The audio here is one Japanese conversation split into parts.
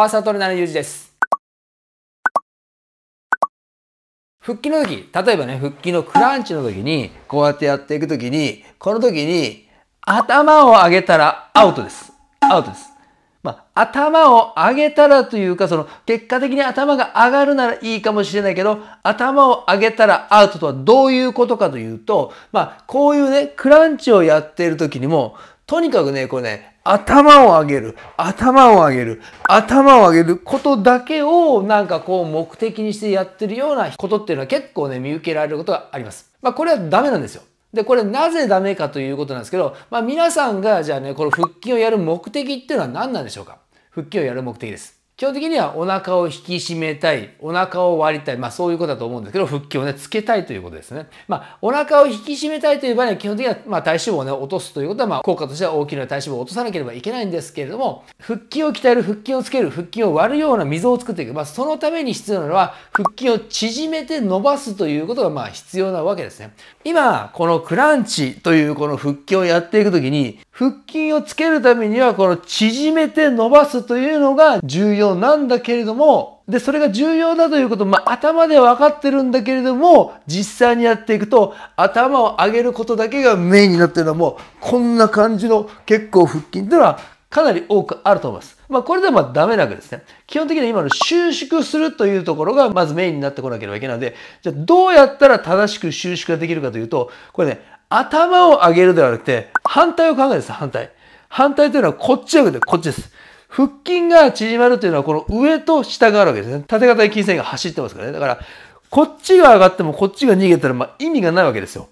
パーソナルトレーナーのゆうじです。腹筋の時、例えばね、腹筋のクランチの時に、こうやってやっていく時に、この時に、頭を上げたらアウトです。アウトです。まあ、頭を上げたらというか、その、結果的に頭が上がるならいいかもしれないけど、頭を上げたらアウトとはどういうことかというと、まあ、こういうね、クランチをやっている時にも、とにかくね、これね、頭を上げる頭を上げる頭を上げることだけをなんかこう目的にしてやってるようなことっていうのは結構ね見受けられることがあります。まあこれはダメなんですよ。で、これなぜダメかということなんですけど、まあ皆さんがじゃあね、この腹筋をやる目的っていうのは何なんでしょうか腹筋をやる目的です。基本的にはお腹を引き締めたい、お腹を割りたい、まあそういうことだと思うんですけど、腹筋をね、つけたいということですね。まあ、お腹を引き締めたいという場合には基本的には、まあ体脂肪をね、落とすということは、まあ効果としては大きな体脂肪を落とさなければいけないんですけれども、腹筋を鍛える、腹筋をつける、腹筋を割るような溝を作っていく。まあそのために必要なのは、腹筋を縮めて伸ばすということが、まあ必要なわけですね。今、このクランチというこの腹筋をやっていくときに、腹筋をつけるためには、この縮めて伸ばすというのが重要なんだけれども、で、それが重要だということも、まあ、頭で分かってるんだけれども、実際にやっていくと、頭を上げることだけがメインになってるのはもう、こんな感じの結構腹筋というのはかなり多くあると思います。まあ、これでもダメなわけですね。基本的には今の収縮するというところがまずメインになってこなければいけないので、じゃあどうやったら正しく収縮ができるかというと、これね、頭を上げるではなくて、反対を考えるです、反対。反対というのはこっちじゃなくてこっちです。腹筋が縮まるというのはこの上と下があるわけですね。縦型に筋線が走ってますからね。だから、こっちが上がってもこっちが逃げたらまあ意味がないわけですよ。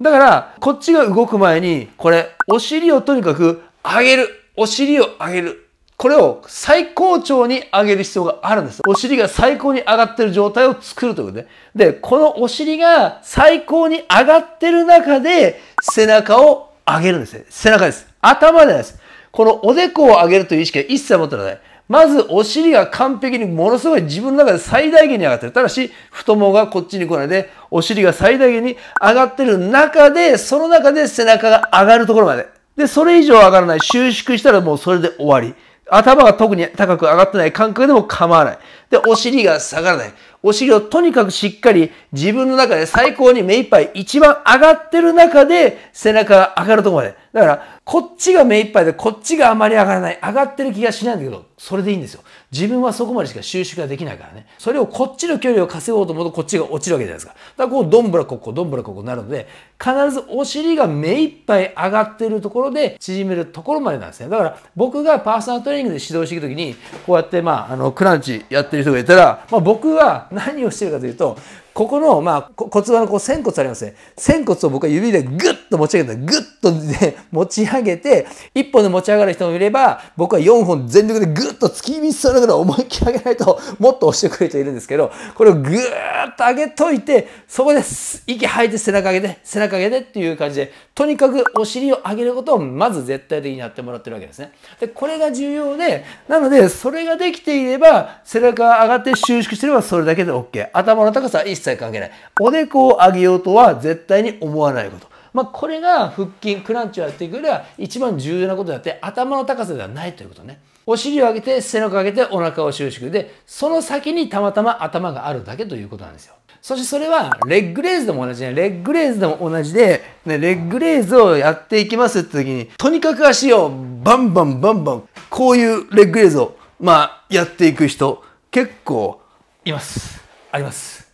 だから、こっちが動く前に、これ、お尻をとにかく上げる。お尻を上げる。これを最高潮に上げる必要があるんです。お尻が最高に上がってる状態を作るということね。で、このお尻が最高に上がってる中で、背中を上げるんですね。背中です。頭じゃないです。このおでこを上げるという意識は一切持ってない。まずお尻が完璧にものすごい自分の中で最大限に上がってる。ただし、太ももがこっちに来ないで、お尻が最大限に上がってる中で、その中で背中が上がるところまで。で、それ以上上がらない。収縮したらもうそれで終わり。頭が特に高く上がってない感覚でも構わない。で、お尻が下がらない。お尻をとにかくしっかり自分の中で最高に目いっぱい一番上がってる中で背中が上がるとこまで。だから、こっちが目いっぱいでこっちがあまり上がらない。上がってる気がしないんだけど、それでいいんですよ。自分はそこまでしか収縮ができないからね。それをこっちの距離を稼ごうと思うとこっちが落ちるわけじゃないですか。だからこう、どんぶらここ、どんぶらここになるので、必ずお尻が目いっぱい上がってるところで縮めるところまでなんですね。だから、僕がパーソナルトレーニングで指導していくときに、こうやってまあ、あの、クランチやってる人がいたら、まあ僕は何をしてるかというとここの、まあ、骨盤のこう仙骨ありますね。仙骨を僕は指でグッと持ち上げて、グッと、ね、持ち上げて、1本で持ち上がる人もいれば、僕は4本全力でグッと突き見しながら思いっきり上げないと、もっと押してくれる人いるんですけど、これをグーッと上げといて、そこで息吐いて背中上げて、背中上げてっていう感じで、とにかくお尻を上げることをまず絶対的にやってもらってるわけですね。で、これが重要で、なので、それができていれば、背中上がって収縮してればそれだけで OK。頭の高さ一切切関係ない。おでこを上げようとは絶対に思わないこと。まあ、これが腹筋、クランチをやっていくよりは一番重要なことであって、頭の高さではないということね。お尻を上げて、背中を上げて、お腹を収縮で、その先にたまたま頭があるだけということなんですよ。そしてそれは、レッグレーズでも同じね。レッグレーズでも同じで、ね、レッグレーズをやっていきますって時に、とにかく足をバンバンバンバン、こういうレッグレーズを、まあ、やっていく人、結構、います。あります。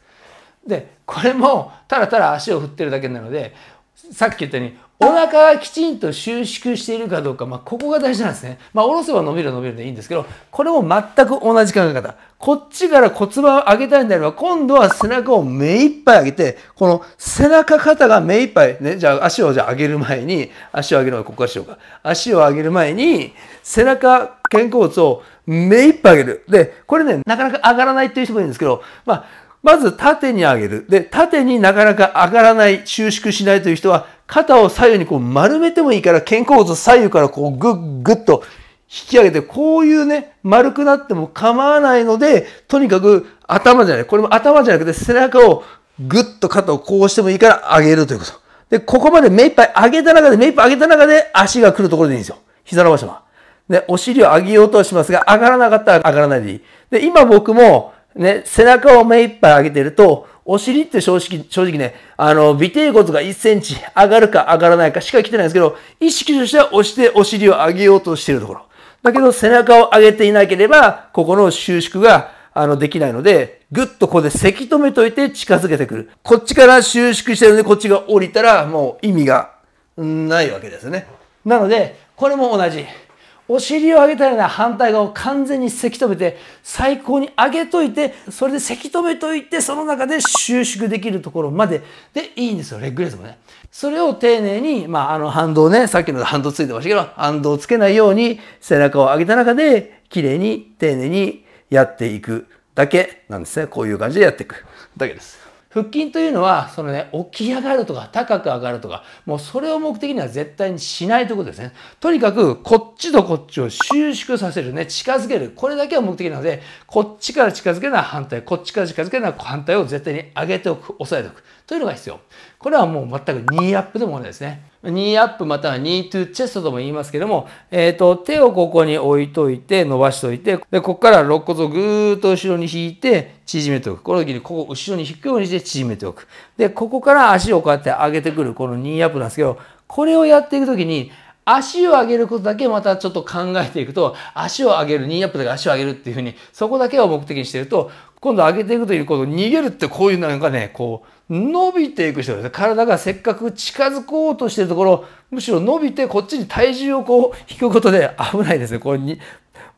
で、これもただただ足を振ってるだけなので、さっき言ったように、お腹がきちんと収縮しているかどうか、まあ、ここが大事なんですね。まあ、下ろせば伸びる伸びるでいいんですけど、これも全く同じ考え方。こっちから骨盤を上げたいんであれば、今度は背中を目いっぱい上げて、この背中肩が目いっぱい、ね、じゃあ足をじゃあ上げる前に、足を上げるがここからしようか。足を上げる前に、背中、肩甲骨を目いっぱい上げる。で、これね、なかなか上がらないっていう人もいるんですけど、まあ、まず縦に上げる。で、縦になかなか上がらない、収縮しないという人は、肩を左右にこう丸めてもいいから、肩甲骨左右からこうグッグッと引き上げて、こういうね、丸くなっても構わないので、とにかく頭じゃない。これも頭じゃなくて、背中をグッと肩をこうしてもいいから上げるということ。で、ここまで目いっぱい上げた中で、目いっぱい上げた中で足が来るところでいいんですよ。膝の場所は。で、お尻を上げようとしますが、上がらなかったら上がらないでいい。で、今僕も、ね、背中を目いっぱい上げてると、お尻って正直、正直ね、あの、尾低骨が1センチ上がるか上がらないかしか来てないんですけど、意識としては押してお尻を上げようとしているところ。だけど背中を上げていなければ、ここの収縮が、あの、できないので、ぐっとここでせき止めといて近づけてくる。こっちから収縮してるので、こっちが降りたら、もう意味がないわけですね。なので、これも同じ。お尻を上げたような反対側を完全にせき止めて、最高に上げといて、それでせき止めといて、その中で収縮できるところまで、で、いいんですよ、レッグレスもね。それを丁寧に、まあ、あの、反動ね、さっきの反動ついてましたけど、反動つけないように、背中を上げた中で、綺麗に、丁寧にやっていくだけなんですね。こういう感じでやっていくだけです。腹筋というのは、そのね、起き上がるとか、高く上がるとか、もうそれを目的には絶対にしないということですね。とにかく、こっちとこっちを収縮させるね、近づける。これだけが目的なので、こっちから近づけるのは反対、こっちから近づけるのは反対を絶対に上げておく、抑えておく。というのが必要。これはもう全くニーアップでもないですね。ニーアップまたはニートゥーチェストとも言いますけども、えっ、ー、と、手をここに置いといて、伸ばしといて、で、ここから肋骨をぐーっと後ろに引いて、縮めておく。この時にここ後ろに引くようにして縮めておく。で、ここから足をこうやって上げてくる、このニーアップなんですけど、これをやっていくときに、足を上げることだけまたちょっと考えていくと、足を上げる、ニーアップだけ足を上げるっていうふうに、そこだけを目的にしてると、今度上げていくということ、逃げるってこういうなんかね、こう、伸びていく人です。体がせっかく近づこうとしてるところ、むしろ伸びてこっちに体重をこう、引くことで危ないですね。これに、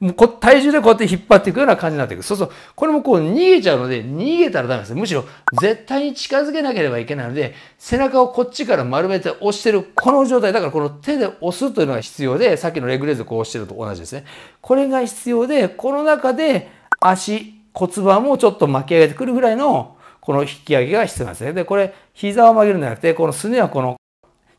もうこ体重でこうやって引っ張っていくような感じになっていく。そうそう。これもこう逃げちゃうので、逃げたらダメです。むしろ、絶対に近づけなければいけないので、背中をこっちから丸めて押してる、この状態。だからこの手で押すというのが必要で、さっきのレグレーズこう押してると同じですね。これが必要で、この中で足、骨盤もちょっと巻き上げてくるぐらいの、この引き上げが必要なんですね。で、これ、膝を曲げるんじゃなくて、このすねはこの、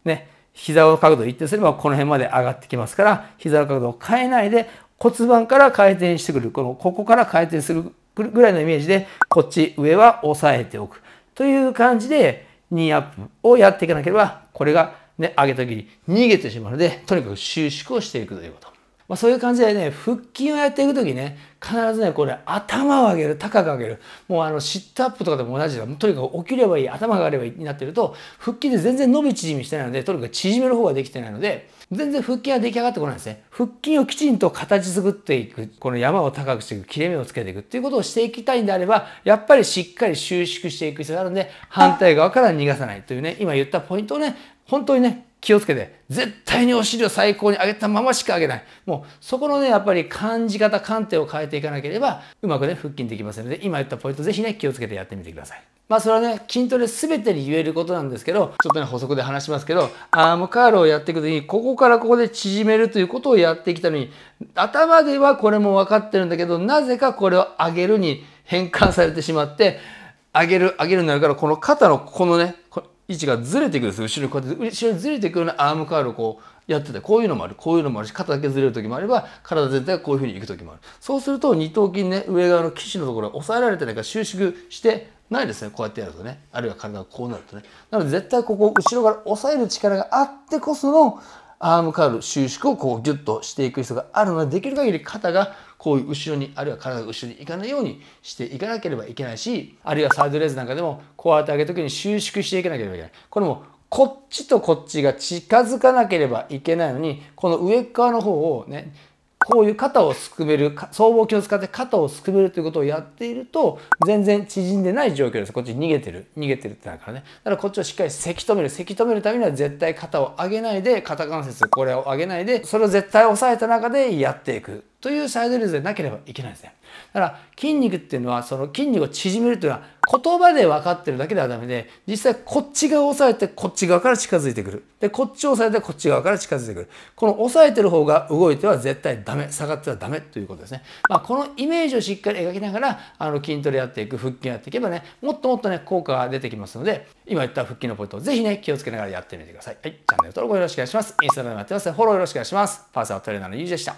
ね、膝の角度を一定すればこの辺まで上がってきますから、膝の角度を変えないで骨盤から回転してくる。この、ここから回転するぐらいのイメージで、こっち上は押さえておく。という感じで、ニーアップをやっていかなければ、これがね、上げた時に逃げてしまうので、とにかく収縮をしていくということ。まあ、そういう感じでね、腹筋をやっていくときね、必ずね、これ、頭を上げる、高く上げる。もうあの、シットアップとかでも同じだ。とにかく起きればいい、頭が上がればいいになってると、腹筋で全然伸び縮みしてないので、とにかく縮める方ができてないので、全然腹筋は出来上がってこないんですね。腹筋をきちんと形作っていく、この山を高くしていく、切れ目をつけていくっていうことをしていきたいんであれば、やっぱりしっかり収縮していく必要があるんで、反対側から逃がさないというね、今言ったポイントをね、本当にね、気をつけて、絶対にお尻を最高に上げたまましか上げない。もう、そこのね、やっぱり感じ方、観点を変えていかなければ、うまくね、腹筋できませんので、今言ったポイント、ぜひね、気をつけてやってみてください。まあそれはね、筋トレ全てに言えることなんですけど、ちょっとね、補足で話しますけど、アームカールをやっていくときに、ここからここで縮めるということをやってきたのに、頭ではこれも分かってるんだけど、なぜかこれを上げるに変換されてしまって、上げる、上げるになるから、この肩のこのね、位置がずれてくるんです後ろこうやって後ろにずれてくるようなアームカールをこうやっててこういうのもあるこういうのもあるし肩だけずれる時もあれば体全体がこういうふうにいく時もあるそうすると二頭筋ね上側の騎手のところが抑えられてないから収縮してないですねこうやってやるとねあるいは体がこうなるとねなので絶対ここ後ろから抑える力があってこそのアームカール収縮をこうギュッとしていく必要があるのでできる限り肩がこういう後ろに、あるいは体が後ろに行かないようにしていかなければいけないし、あるいはサイドレーズなんかでも、こうやって上げるときに収縮していかなければいけない。これもこっちとこっちが近づかなければいけないのに、この上側の方をね、こういう肩をすくめる、僧帽筋を使って肩をすくめるということをやっていると、全然縮んでない状況です。こっち逃げてる、逃げてるってなるからね。だからこっちをしっかりせき止める。せき止めるためには絶対肩を上げないで、肩関節、これを上げないで、それを絶対抑えた中でやっていく。というサイドレーズでなければいけないですね。だから筋肉っていうのは、その筋肉を縮めるというのは、言葉で分かってるだけではダメで、実際こっち側を押さえてこっち側から近づいてくる。で、こっちを押さえてこっち側から近づいてくる。この押さえてる方が動いては絶対ダメ。下がってはダメということですね。まあ、このイメージをしっかり描きながら、あの筋トレやっていく、腹筋やっていけばね、もっともっとね、効果が出てきますので、今言った腹筋のポイントをぜひね、気をつけながらやってみてください。はい、チャンネル登録よろしくお願いします。インスタグラムやってます。フォローよろしくお願いします。パーソナルトレーナーのゆうじでした。